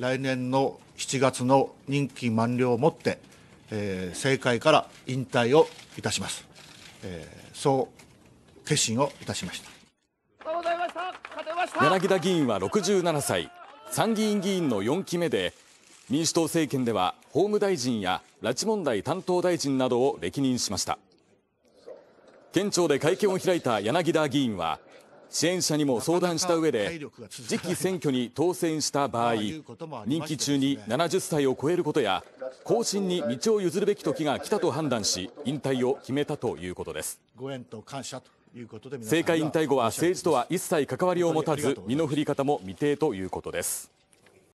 来年の7月の任期満了をもって、えー、政界から引退をいたします、えー、そう決心をいたしました柳田議員は67歳参議院議員の4期目で民主党政権では法務大臣や拉致問題担当大臣などを歴任しました県庁で会見を開いた柳田議員は支援者にも相談した上で次期選挙に当選した場合任期中に70歳を超えることや後進に道を譲るべき時が来たと判断し引退を決めたということですご縁ととと感謝いうこで政界引退後は政治とは一切関わりを持たず身の振り方も未定ということです